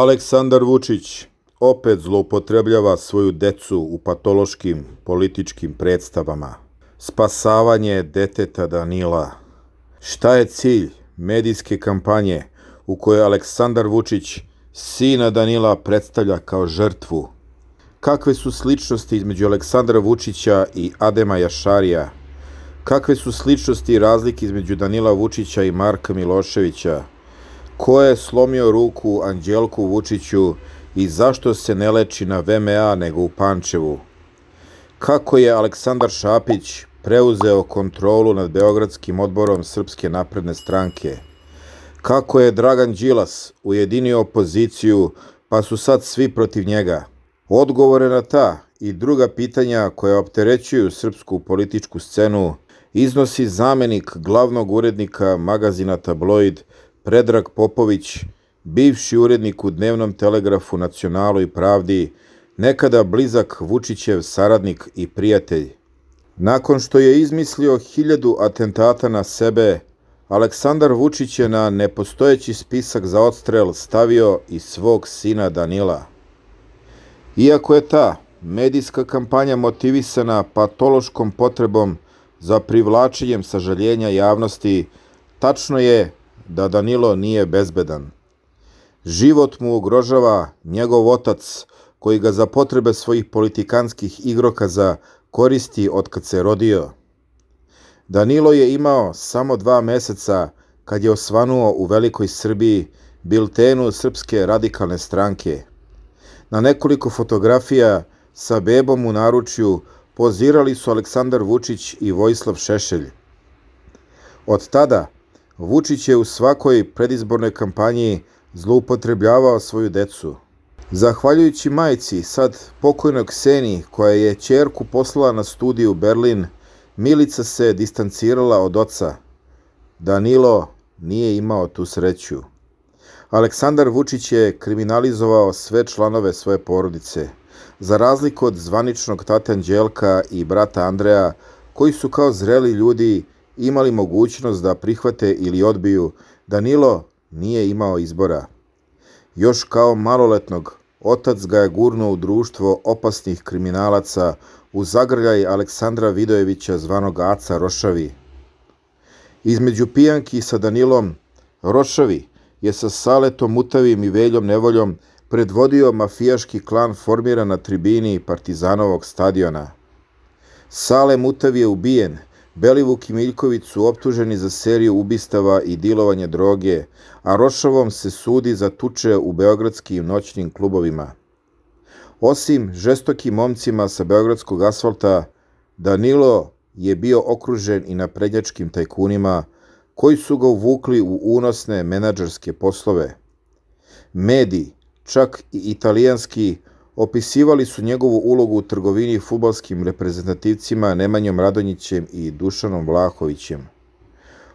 Aleksandar Vučić opet zloupotrebljava svoju decu u patološkim političkim predstavama. Spasavanje deteta Danila. Šta je cilj medijske kampanje u kojoj Aleksandar Vučić sina Danila predstavlja kao žrtvu? Kakve su sličnosti između Aleksandra Vučića i Adema Jašarija? Kakve su sličnosti i razlike između Danila Vučića i Marka Miloševića? Ko je slomio ruku Anđelku Vučiću i zašto se ne leči na VMA nego u Pančevu? Kako je Aleksandar Šapić preuzeo kontrolu nad Beogradskim odborom Srpske napredne stranke? Kako je Dragan Đilas ujedinio opoziciju pa su sad svi protiv njega? Odgovore na ta i druga pitanja koja opterećuju srpsku političku scenu iznosi zamenik glavnog urednika magazina Tabloid Predrag Popović, bivši urednik u Dnevnom telegrafu Nacionalu i Pravdi, nekada blizak Vučićev saradnik i prijatelj. Nakon što je izmislio hiljadu atentata na sebe, Aleksandar Vučić je na nepostojeći spisak za odstrel stavio i svog sina Danila. Iako je ta medijska kampanja motivisana patološkom potrebom za privlačenjem sažaljenja javnosti, tačno je da Danilo nije bezbedan. Život mu ugrožava njegov otac koji ga za potrebe svojih politikanskih igrokaza koristi od kad se rodio. Danilo je imao samo dva meseca kad je osvanuo u Velikoj Srbiji biltenu Srpske radikalne stranke. Na nekoliko fotografija sa bebom u naručju pozirali su Aleksandar Vučić i Vojislav Šešelj. Od tada Vučić je u svakoj predizbornoj kampanji zloupotrebljavao svoju decu. Zahvaljujući majci, sad pokojnoj Kseni, koja je čerku poslala na studiju u Berlin, Milica se distancirala od oca. Danilo nije imao tu sreću. Aleksandar Vučić je kriminalizovao sve članove svoje porodice, za razliku od zvaničnog tate Anđelka i brata Andreja, koji su kao zreli ljudi imali mogućnost da prihvate ili odbiju, Danilo nije imao izbora. Još kao maloletnog, otac ga je gurnuo u društvo opasnih kriminalaca u zagrljaj Aleksandra Vidojevića zvanog Aca Rošavi. Između pijanki sa Danilom, Rošavi je sa Saletom Mutavim i Veljom Nevoljom predvodio mafijaški klan formiran na tribini Partizanovog stadiona. Sale Mutav je ubijen – Belivuk i Miljković su optuženi za seriju ubistava i dilovanja droge, a Rošavom se sudi za tuče u beogradskim noćnim klubovima. Osim žestokim momcima sa beogradskog asfalta, Danilo je bio okružen i naprednjačkim tajkunima koji su ga uvukli u unosne menadžerske poslove. Medi, čak i italijanski, opisivali su njegovu ulogu u trgovini futbalskim reprezentativcima Nemanjom Radonjićem i Dušanom Vlahovićem.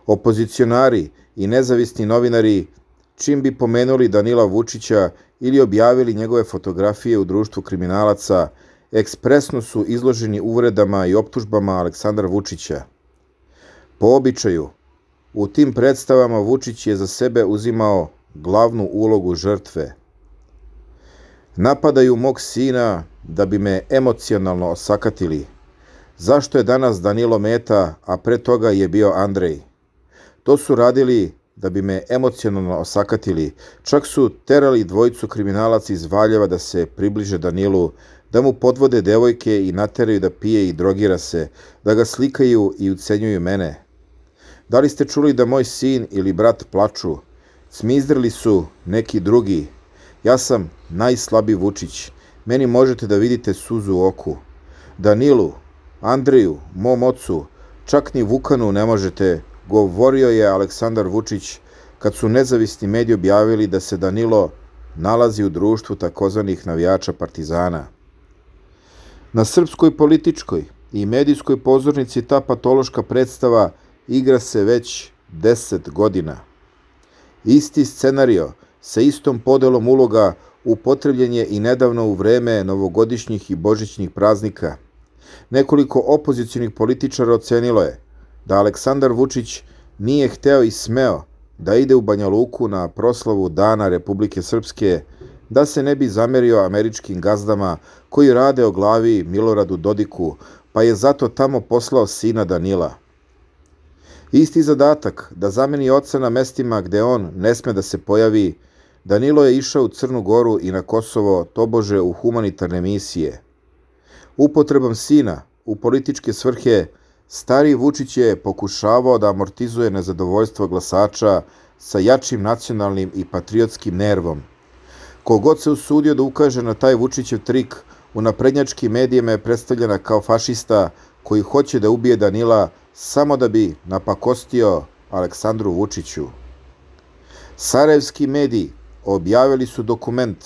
Opozicionari i nezavisni novinari čim bi pomenuli Danila Vučića ili objavili njegove fotografije u društvu kriminalaca, ekspresno su izloženi uvredama i optužbama Aleksandra Vučića. Po običaju, u tim predstavama Vučić je za sebe uzimao glavnu ulogu žrtve – Napadaju mog sina da bi me emocionalno osakatili. Zašto je danas Danilo Meta, a pre toga je bio Andrej? To su radili da bi me emocionalno osakatili. Čak su terali dvojicu kriminalaca iz Valjeva da se približe Danilu, da mu podvode devojke i nateraju da pije i drogira se, da ga slikaju i ucenjuju mene. Da li ste čuli da moj sin ili brat plaču? Smizdrili su neki drugi, Ja sam najslabiji Vučić. Meni možete da vidite suzu u oku. Danilu, Andriju, mom ocu, čak ni Vukanu ne možete, govorio je Aleksandar Vučić kad su nezavisni mediji objavili da se Danilo nalazi u društvu takozvanih navijača Partizana. Na srpskoj političkoj i medijskoj pozornici ta patološka predstava igra se već 10 godina. Isti scenario – Sa istom podelom uloga upotrebljen je i nedavno u vreme novogodišnjih i božićnih praznika. Nekoliko opozicijnih političara ocenilo je da Aleksandar Vučić nije hteo i smeo da ide u Banja Luku na proslavu Dana Republike Srpske, da se ne bi zamerio američkim gazdama koji rade o glavi Miloradu Dodiku, pa je zato tamo poslao sina Danila. Isti zadatak da zameni oca na mestima gde on ne sme da se pojavi Danilo je išao u Crnu Goru i na Kosovo tobože u humanitarne misije. Upotrebom sina u političke svrhe stari Vučić je pokušavao da amortizuje nezadovoljstvo glasača sa jačim nacionalnim i patriotskim nervom. Kogod se usudio da ukaže na taj Vučićev trik, u naprednjačkim medijima je predstavljena kao fašista koji hoće da ubije Danila samo da bi napakostio Aleksandru Vučiću. Sarajevski mediji objavili su dokument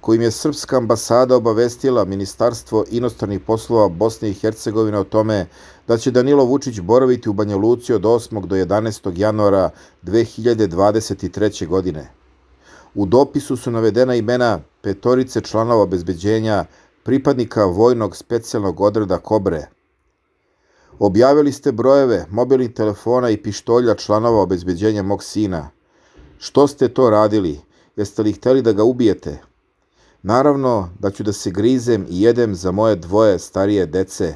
kojim je Srpska ambasada obavestila Ministarstvo inostranih poslova Bosne i Hercegovine o tome da će Danilo Vučić boraviti u Banja Luci od 8. do 11. januara 2023. godine. U dopisu su navedena imena petorice članova obezbeđenja pripadnika Vojnog specijalnog odreda Kobre. Objavili ste brojeve mobilnih telefona i pištolja članova obezbeđenja mog sina. Što ste to radili? Jeste li hteli da ga ubijete? Naravno da ću da se grizem i jedem za moje dvoje starije dece.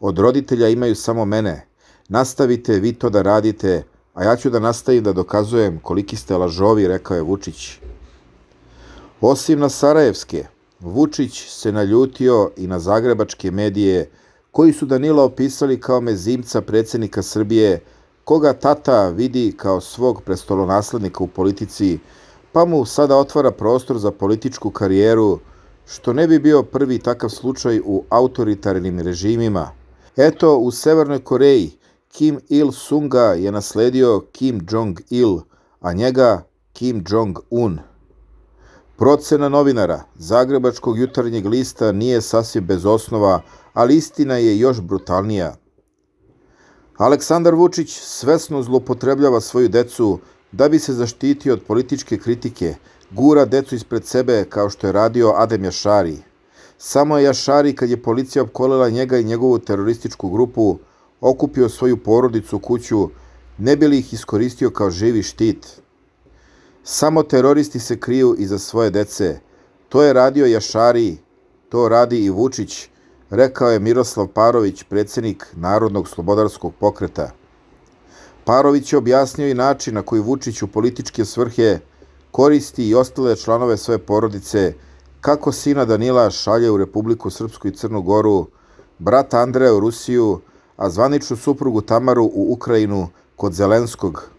Od roditelja imaju samo mene. Nastavite vi to da radite, a ja ću da nastavim da dokazujem koliki ste lažovi, rekao je Vučić. Osim na Sarajevske, Vučić se naljutio i na zagrebačke medije koji su Danila opisali kao mezimca predsednika Srbije, koga tata vidi kao svog prestolonaslednika u politici, pa mu sada otvara prostor za političku karijeru, što ne bi bio prvi takav slučaj u autoritarnim režimima. Eto, u Severnoj Koreji Kim Il-sunga je nasledio Kim Jong-il, a njega Kim Jong-un. Procena novinara Zagrebačkog jutarnjeg lista nije sasvim bez osnova, ali istina je još brutalnija. Aleksandar Vučić svesno zlopotrebljava svoju decu Da bi se zaštitio od političke kritike, gura decu ispred sebe kao što je radio Adem Jašari. Samo je Jašari kad je policija opkolela njega i njegovu terorističku grupu, okupio svoju porodicu u kuću, ne bi li ih iskoristio kao živi štit. Samo teroristi se kriju iza svoje dece. To je radio Jašari, to radi i Vučić, rekao je Miroslav Parović, predsednik Narodnog slobodarskog pokreta. Parović je objasnio i način na koji Vučić u političke svrhe koristi i ostale članove svoje porodice, kako sina Danila šalje u Republiku Srpsku i Crnu Goru, brata Andreja u Rusiju, a zvaničnu suprugu Tamaru u Ukrajinu kod Zelenskog.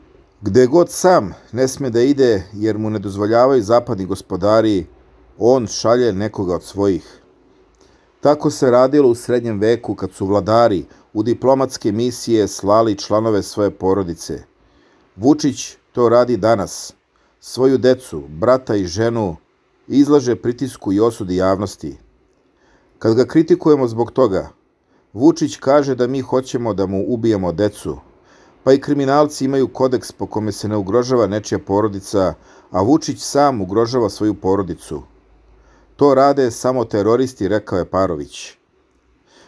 Gde god sam ne sme da ide jer mu ne dozvoljavaju zapadni gospodari, on šalje nekoga od svojih. Tako se radilo u srednjem veku kad su vladari u diplomatske misije slali članove svoje porodice. Vučić to radi danas. Svoju decu, brata i ženu izlaže pritisku i osudi javnosti. Kad ga kritikujemo zbog toga, Vučić kaže da mi hoćemo da mu ubijemo decu, pa i kriminalci imaju kodeks po kome se ne ugrožava nečija porodica, a Vučić sam ugrožava svoju porodicu. To rade samo teroristi, rekao je Parović.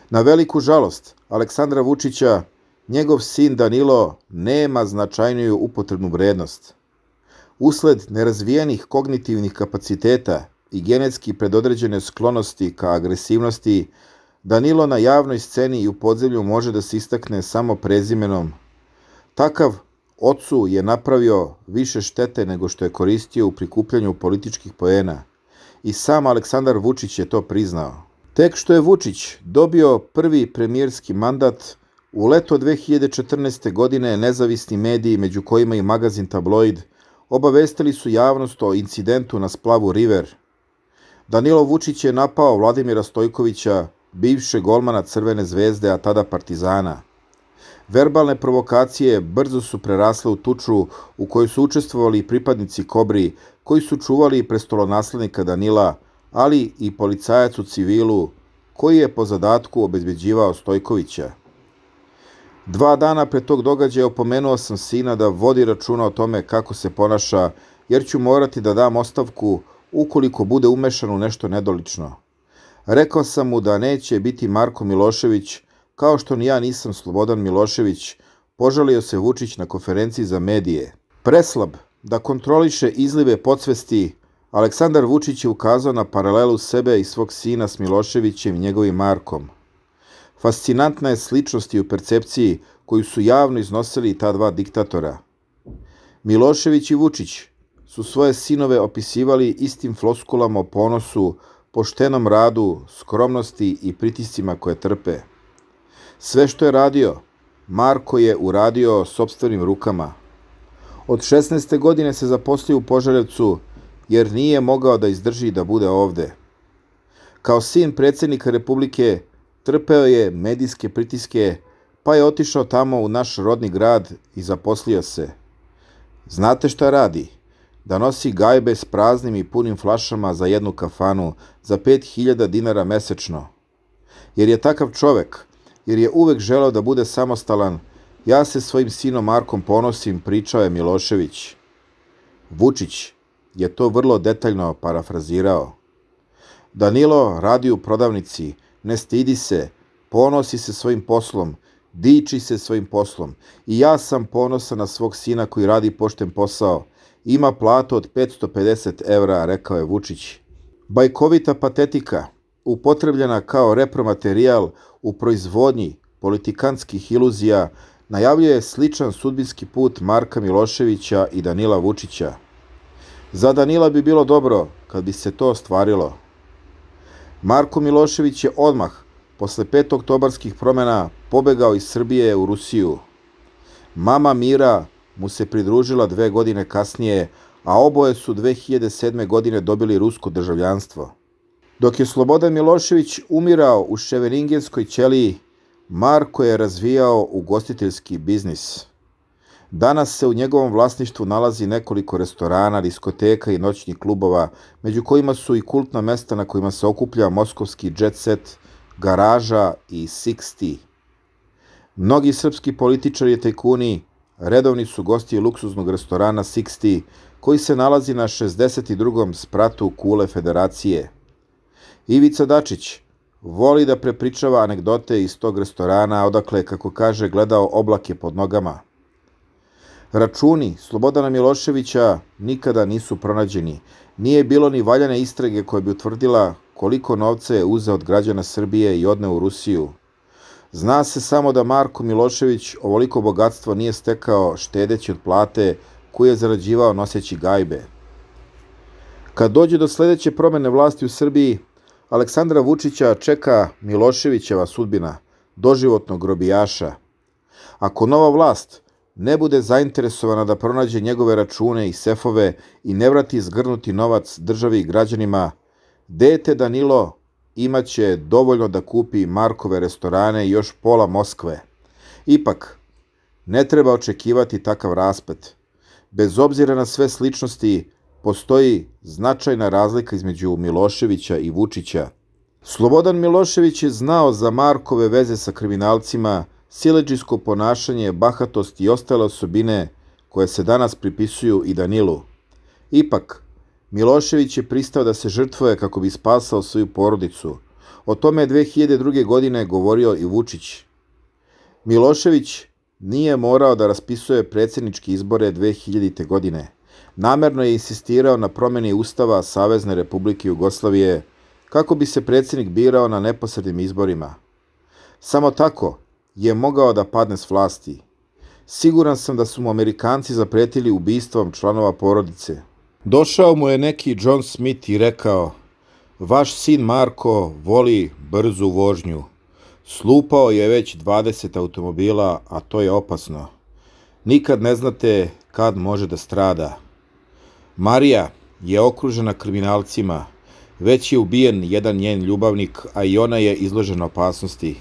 Na veliku žalost Aleksandra Vučića, njegov sin Danilo nema značajniju upotrebnu vrednost. Usled nerazvijenih kognitivnih kapaciteta i genetski predodređene sklonosti ka agresivnosti, Danilo na javnoj sceni i u podzemlju može da se istakne samo prezimenom. Takav ocu je napravio više štete nego što je koristio u prikupljanju političkih poena. I sam Aleksandar Vučić je to priznao. Tek što je Vučić dobio prvi premijerski mandat, u leto 2014. godine nezavisni mediji, među kojima i magazin Tabloid, obavestili su javnost o incidentu na splavu River. Danilo Vučić je napao Vladimira Stojkovića, bivše golmana Crvene zvezde, a tada Partizana. Verbalne provokacije brzo su prerasle u tuču u kojoj su učestvovali pripadnici Kobri, koji su čuvali prestolonaslednika Danila, ali i policajac u civilu koji je po zadatku obezbeđivao Stojkovića. Dva dana pre tog događaja opomenuo sam sina da vodi računa o tome kako se ponaša, jer ću morati da dam ostavku ukoliko bude umešan u nešto nedolično. Rekao sam mu da neće biti Marko Milošević, kao što ni ja nisam Slobodan Milošević, požalio se Vučić na konferenciji za medije. Preslab da kontroliše izlive podsvesti, Aleksandar Vučić je ukazao na paralelu sebe i svog sina s Miloševićem i njegovim Markom. Fascinantna je sličnost i u percepciji koju su javno iznosili ta dva diktatora. Milošević i Vučić su svoje sinove opisivali istim floskulama o ponosu, poštenom radu, skromnosti i pritiscima koje trpe. Sve što je radio, Marko je uradio sobstvenim rukama. Od 16. godine se zaposlio u Požarevcu, jer nije mogao da izdrži da bude ovde. Kao sin predsednika Republike trpeo je medijske pritiske, pa je otišao tamo u naš rodni grad i zaposlio se. Znate šta radi? Da nosi gajbe s praznim i punim flašama za jednu kafanu za 5000 dinara mesečno. Jer je takav čovek, jer je uvek želeo da bude samostalan, ja se svojim sinom Markom ponosim, pričao je Milošević. Vučić, je to vrlo detaljno parafrazirao. Danilo radi u prodavnici, ne stidi se, ponosi se svojim poslom, diči se svojim poslom. I ja sam ponosan na svog sina koji radi pošten posao. Ima platu od 550 evra, rekao je Vučić. Bajkovita patetika, upotrebljena kao repromaterijal u proizvodnji politikanskih iluzija, najavljuje sličan sudbinski put Marka Miloševića i Danila Vučića. Za Danila bi bilo dobro kad bi se to ostvarilo. Marko Milošević je odmah posle 5. oktobarskih promena pobegao iz Srbije u Rusiju. Mama Mira mu se pridružila dve godine kasnije, a oboje su 2007. godine dobili rusko državljanstvo. Dok je Slobodan Milošević umirao u ševeningenskoj ćeliji, Marko je razvijao ugostiteljski biznis. Danas se u njegovom vlasništvu nalazi nekoliko restorana, diskoteka i noćnih klubova, među kojima su i kultna mesta na kojima se okuplja moskovski jet set, garaža i 60. Mnogi srpski političari i tajkuni redovni su gosti luksuznog restorana 60, koji se nalazi na 62. spratu Kule Federacije. Ivica Dačić voli da prepričava anegdote iz tog restorana, odakle, kako kaže, gledao oblake pod nogama – Računi Slobodana Miloševića nikada nisu pronađeni. Nije bilo ni valjane istrage koja bi utvrdila koliko novca je uzeo od građana Srbije i odneo u Rusiju. Zna se samo da Marko Milošević ovoliko bogatstvo nije stekao štedeći od plate koju je zarađivao noseći gajbe. Kad dođe do sledeće promene vlasti u Srbiji, Aleksandra Vučića čeka Miloševićeva sudbina, doživotnog grobijaša. Ako nova vlast – ne bude zainteresovana da pronađe njegove račune i sefove i ne vrati zgrnuti novac državi i građanima, dete Danilo imaće dovoljno da kupi Markove restorane i još pola Moskve. Ipak, ne treba očekivati takav raspet. Bez obzira na sve sličnosti, postoji značajna razlika između Miloševića i Vučića. Slobodan Milošević je znao za Markove veze sa kriminalcima Sileđisko ponašanje, bahatost i ostale osobine koje se danas pripisuju i Danilu. Ipak, Milošević je pristao da se žrtvuje kako bi spasao svoju porodicu. O tome je 2002. godine govorio i Vučić. Milošević nije morao da raspisuje predsjedničke izbore 2000. godine. Namerno je insistirao na promeni Ustava Savezne republike Jugoslavije kako bi se predsjednik birao na neposrednim izborima. Samo tako, je mogao da padne s vlasti. Siguran sam da su mu Amerikanci zapretili ubistvom članova porodice. Došao mu je neki John Smith i rekao Vaš sin Marko voli brzu vožnju. Slupao je već 20 automobila, a to je opasno. Nikad ne znate kad može da strada. Marija je okružena kriminalcima. Već je ubijen jedan njen ljubavnik, a i ona je izložena opasnosti.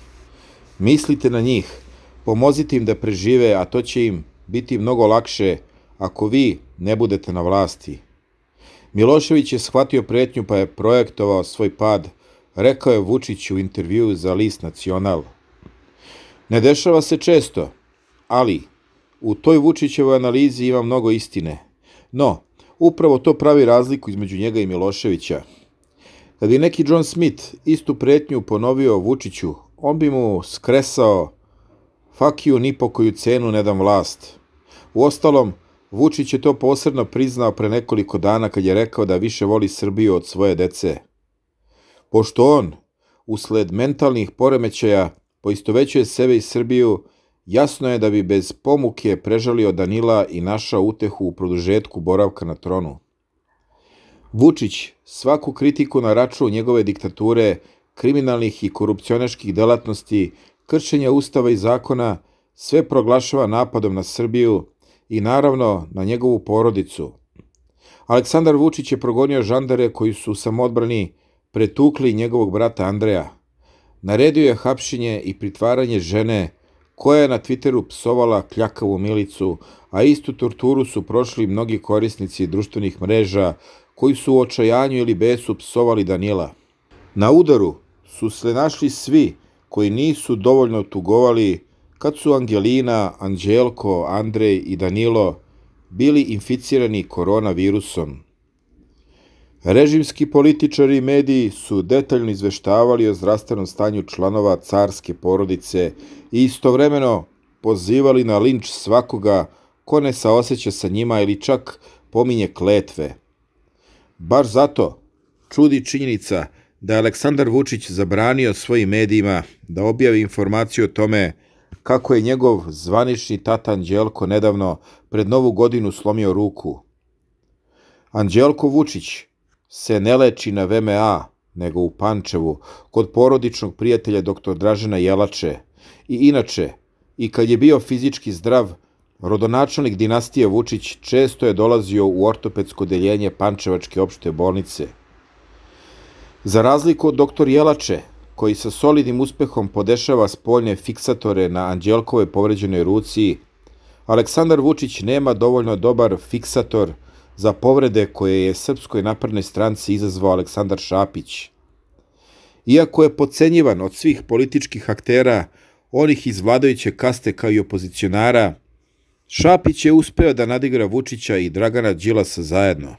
Mislite na njih, pomozite im da prežive, a to će im biti mnogo lakše ako vi ne budete na vlasti. Milošević je shvatio pretnju pa je projektovao svoj pad, rekao je Vučić u intervju za list Nacional. Ne dešava se često, ali u toj Vučićevoj analizi ima mnogo istine. No, upravo to pravi razliku između njega i Miloševića. Kad bi neki John Smith istu pretnju ponovio Vučiću, on bi mu skresao Fakiju ni po koju cenu ne dam vlast. U ostalom, Vučić je to posredno priznao pre nekoliko dana kad je rekao da više voli Srbiju od svoje dece. Pošto on, usled mentalnih poremećaja, poistovećuje sebe i Srbiju, jasno je da bi bez pomuke prežalio Danila i našao utehu u produžetku boravka na tronu. Vučić svaku kritiku na račun njegove diktature kriminalnih i korupcionaških delatnosti, kršenja ustava i zakona, sve proglašava napadom na Srbiju i naravno na njegovu porodicu. Aleksandar Vučić je progonio žandare koji su u samodbrani pretukli njegovog brata Andreja. Naredio je hapšenje i pritvaranje žene koja je na Twitteru psovala kljakavu milicu, a istu torturu su prošli mnogi korisnici društvenih mreža koji su u očajanju ili besu psovali Danila. Na udaru su se našli svi koji nisu dovoljno tugovali kad su Angelina, Anđelko, Andrej i Danilo bili inficirani koronavirusom. Režimski političari i mediji su detaljno izveštavali o zdravstvenom stanju članova carske porodice i istovremeno pozivali na linč svakoga ko ne saoseća sa njima ili čak pominje kletve. Baš zato čudi činjenica da je Aleksandar Vučić zabranio svojim medijima da objavi informaciju o tome kako je njegov zvanični tata Anđelko nedavno pred Novu godinu slomio ruku. Anđelko Vučić se ne leči na VMA, nego u Pančevu, kod porodičnog prijatelja dr. Dražena Jelače. I inače, i kad je bio fizički zdrav, rodonačelnik dinastije Vučić često je dolazio u ortopedsko deljenje Pančevačke opšte bolnice – Za razliku od doktor Jelače, koji sa solidnim uspehom podešava spoljne fiksatore na Anđelkove povređenoj ruci, Aleksandar Vučić nema dovoljno dobar fiksator za povrede koje je Srpskoj naprednoj stranci izazvao Aleksandar Šapić. Iako je pocenjivan od svih političkih aktera, onih iz vladajuće kaste kao i opozicionara, Šapić je uspeo da nadigra Vučića i Dragana Đilasa zajedno.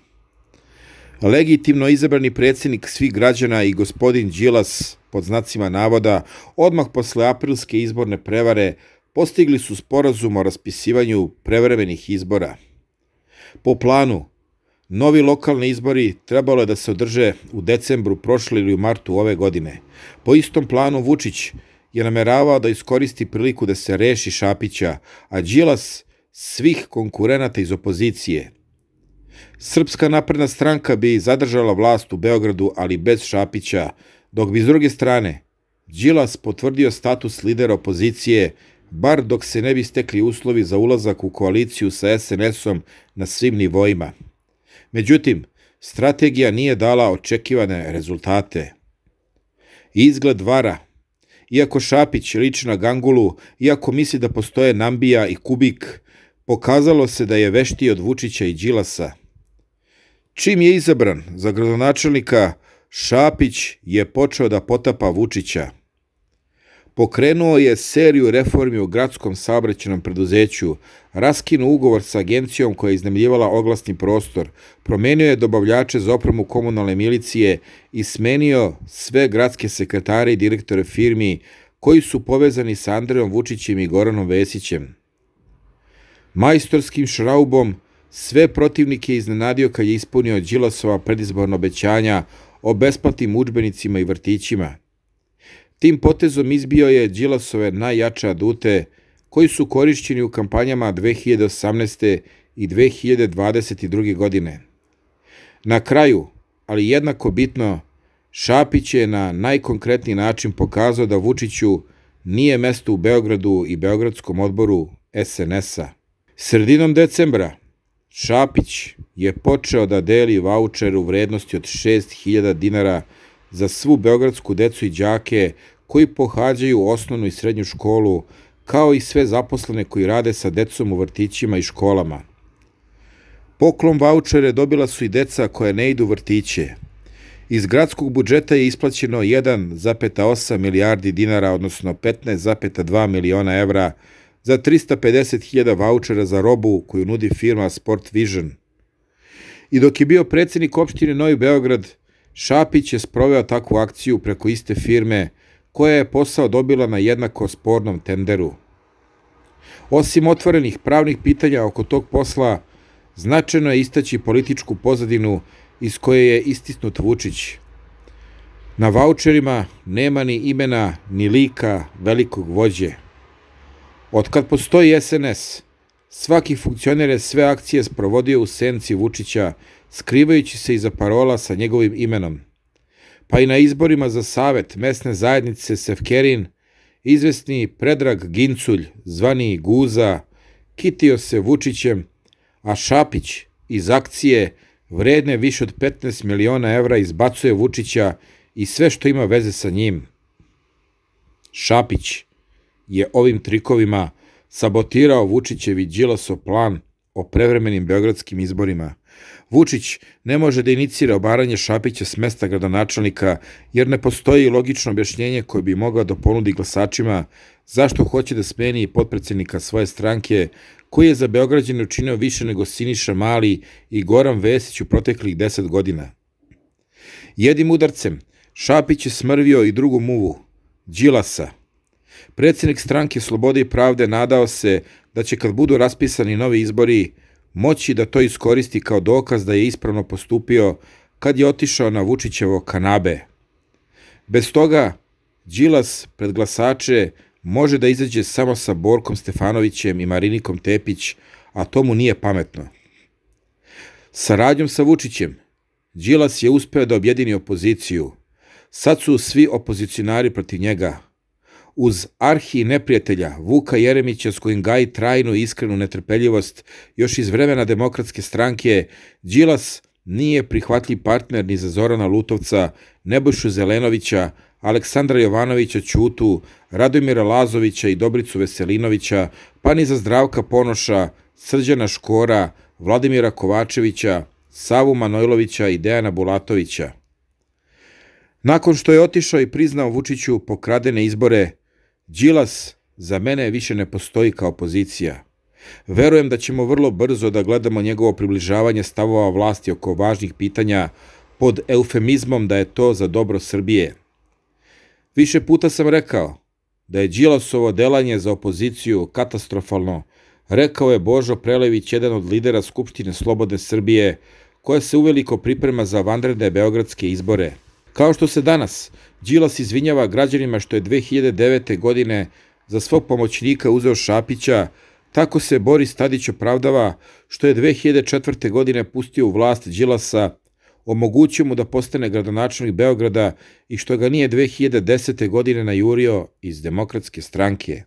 Legitimno izabrani predsjednik svih građana i gospodin Đilas, pod znacima navoda, odmah posle aprilske izborne prevare postigli su sporazum o raspisivanju prevremenih izbora. Po planu, Novi lokalni izbori trebalo je da se održe u decembru prošle ili u martu ove godine. Po istom planu Vučić je nameravao da iskoristi priliku da se reši Šapića, a Đilas svih konkurenata iz opozicije, Srpska napredna stranka bi zadržala vlast u Beogradu, ali bez Šapića, dok bi s druge strane Đilas potvrdio status lidera opozicije, bar dok se ne bi stekli uslovi za ulazak u koaliciju sa SNS-om na svim nivoima. Međutim, strategija nije dala očekivane rezultate. Izgled vara. Iako Šapić liči na Gangulu, iako misli da postoje Nambija i Kubik, pokazalo se da je veštiji od Vučića i Đilasa – Čim je izabran za gradonačelnika, Šapić je počeo da potapa Vučića. Pokrenuo je seriju reformi u gradskom saobraćenom preduzeću, raskinuo ugovor sa agencijom koja je iznemljivala oglasni prostor, promenio je dobavljače za opremu komunalne milicije i smenio sve gradske sekretare i direktore firmi koji su povezani sa Andrejom Vučićem i Goranom Vesićem. Majstorskim šraubom Sve protivnike je iznenadio kad je ispunio Đilasova predizborno obećanja o besplatnim učbenicima i vrtićima. Tim potezom izbio je Đilasove najjače adute koji su korišćeni u kampanjama 2018. i 2022. godine. Na kraju, ali jednako bitno, Šapić je na najkonkretniji način pokazao da Vučiću nije mesto u Beogradu i Beogradskom odboru SNS-a. Sredinom decembra Šapić je počeo da deli vaučer u vrednosti od 6000 dinara za svu beogradsku decu i đake koji pohađaju osnovnu i srednju školu, kao i sve zaposlene koji rade sa decom u vrtićima i školama. Poklon vaučere dobila su i deca koja ne idu u vrtiće. Iz gradskog budžeta je isplaćeno 1,8 milijardi dinara, odnosno 15,2 miliona evra, za 350.000 vouchera za robu koju nudi firma Sport Vision. I dok je bio predsednik opštine Novi Beograd, Šapić je sproveo takvu akciju preko iste firme koja je posao dobila na jednako spornom tenderu. Osim otvorenih pravnih pitanja oko tog posla, značajno je istaći političku pozadinu iz koje je istisnut Vučić. Na vaučerima nema ni imena ni lika velikog vođe. Otkad postoji SNS, svaki funkcioner je sve akcije sprovodio u senci Vučića, skrivajući se iza parola sa njegovim imenom. Pa i na izborima za savet mesne zajednice Sefkerin, izvesni Predrag Ginculj, zvani Guza, kitio se Vučićem, a Šapić iz akcije vredne više od 15 miliona evra izbacuje Vučića i sve što ima veze sa njim. Šapić – je ovim trikovima sabotirao Vučićev Đilasov plan o prevremenim beogradskim izborima. Vučić ne može da inicira obaranje Šapića s mesta gradonačelnika, jer ne postoji logično objašnjenje koje bi mogao da ponudi glasačima zašto hoće da smeni potpredsednika svoje stranke, koji je za Beograđane učinio više nego Siniša Mali i Goran Vesić u proteklih 10 godina. Jedim udarcem, Šapić je smrvio i drugu muvu, Đilasa, Predsednik stranke Slobode i pravde nadao se da će kad budu raspisani novi izbori moći da to iskoristi kao dokaz da je ispravno postupio kad je otišao na Vučićevo kanabe. Bez toga, Đilas pred glasače može da izađe samo sa Borkom Stefanovićem i Marinikom Tepić, a to mu nije pametno. Saradnjom sa Vučićem, Đilas je uspeo da objedini opoziciju. Sad su svi opozicionari protiv njega, uz arhi neprijatelja Vuka Jeremića s kojim gaji trajnu i iskrenu netrpeljivost još iz vremena demokratske stranke, Đilas nije prihvatljiv partner ni za Zorana Lutovca, Nebojšu Zelenovića, Aleksandra Jovanovića Ćutu, Radomira Lazovića i Dobricu Veselinovića, pa ni za Zdravka Ponoša, Srđana Škora, Vladimira Kovačevića, Savu Manojlovića i Dejana Bulatovića. Nakon što je otišao i priznao Vučiću pokradene izbore, Đilas za mene više ne postoji kao pozicija. Verujem da ćemo vrlo brzo da gledamo njegovo približavanje stavova vlasti oko važnih pitanja pod eufemizmom da je to za dobro Srbije. Više puta sam rekao da je Đilasovo delanje za opoziciju katastrofalno, rekao je Božo Prelević, jedan od lidera Skupštine Slobodne Srbije, koja se uveliko priprema za vanredne beogradske izbore – Kao što se danas Đilas izvinjava građanima što je 2009. godine za svog pomoćnika uzeo Šapića, tako se Boris Tadić opravdava što je 2004. godine pustio u vlast Đilasa, omogućio mu da postane gradonačelnik Beograda i što ga nije 2010. godine najurio iz demokratske stranke.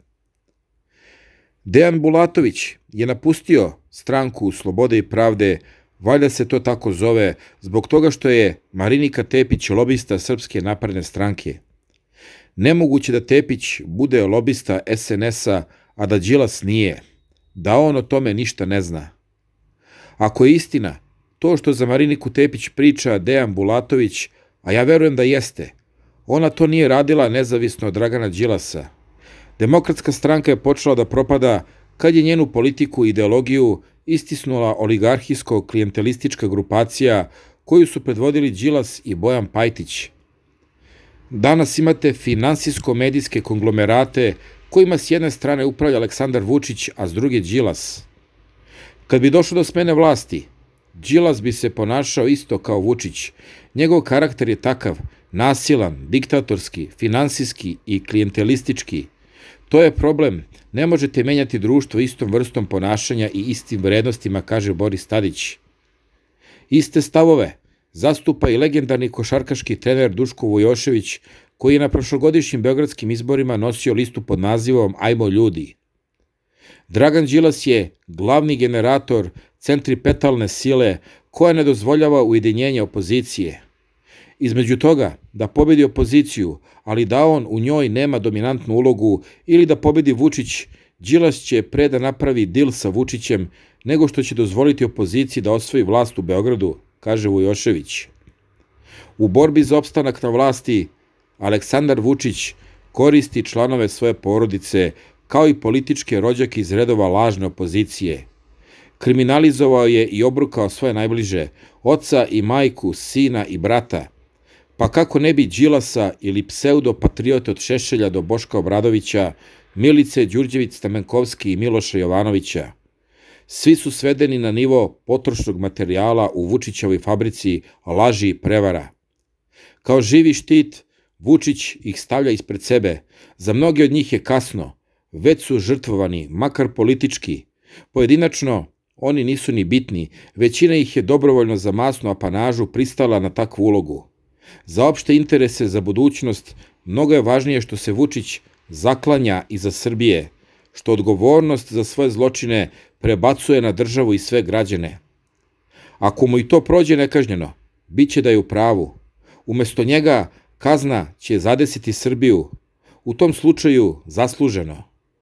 Dejan Bulatović je napustio stranku Slobode i pravde, Valjda se to tako zove zbog toga što je Marinika Tepić lobista Srpske napredne stranke. Nemoguće da Tepić bude lobista SNS-a, a da Đilas nije, da on o tome ništa ne zna. Ako je istina, to što za Mariniku Tepić priča Dejan Bulatović, a ja verujem da jeste, ona to nije radila nezavisno od Dragana Đilasa. Demokratska stranka je počela da propada kad je njenu politiku i ideologiju istisnula oligarhijsko-klijentelistička grupacija koju su predvodili Đilas i Bojan Pajtić. Danas imate finansijsko-medijske konglomerate kojima s jedne strane upravlja Aleksandar Vučić, a s druge Đilas. Kad bi došlo do smene vlasti, Đilas bi se ponašao isto kao Vučić. Njegov karakter je takav, nasilan, diktatorski, finansijski i klijentelistički. To je problem, Ne možete menjati društvo istom vrstom ponašanja i istim vrednostima, kaže Boris Tadić. Iste stavove zastupa i legendarni košarkaški trener Duško Vujošević, koji je na prošlogodišnjim beogradskim izborima nosio listu pod nazivom Ajmo ljudi. Dragan Đilas je glavni generator centripetalne sile koja ne dozvoljava ujedinjenje opozicije – Između toga, da pobedi opoziciju, ali da on u njoj nema dominantnu ulogu ili da pobedi Vučić, Đilas će pre da napravi dil sa Vučićem nego što će dozvoliti opoziciji da osvoji vlast u Beogradu, kaže Vujošević. U borbi za opstanak na vlasti, Aleksandar Vučić koristi članove svoje porodice kao i političke rođake iz redova lažne opozicije. Kriminalizovao je i obrukao svoje najbliže, oca i majku, sina i brata – Pa kako ne bi Đilasa ili pseudopatriote od Šešelja do Boška Obradovića, Milice Đurđević Stamenkovski i Miloša Jovanovića, svi su svedeni na nivo potrošnog materijala u Vučićevoj fabrici laži i prevara. Kao živi štit, Vučić ih stavlja ispred sebe. Za mnoge od njih je kasno, već su žrtvovani, makar politički. Pojedinačno, oni nisu ni bitni, većina ih je dobrovoljno za masnu apanažu pristala na takvu ulogu. Za opšte interese za budućnost mnogo je važnije što se Vučić zaklanja iza Srbije, što odgovornost za svoje zločine prebacuje na državu i sve građane. Ako mu i to prođe nekažnjeno, bit će da je u pravu. Umesto njega kazna će zadesiti Srbiju, u tom slučaju zasluženo.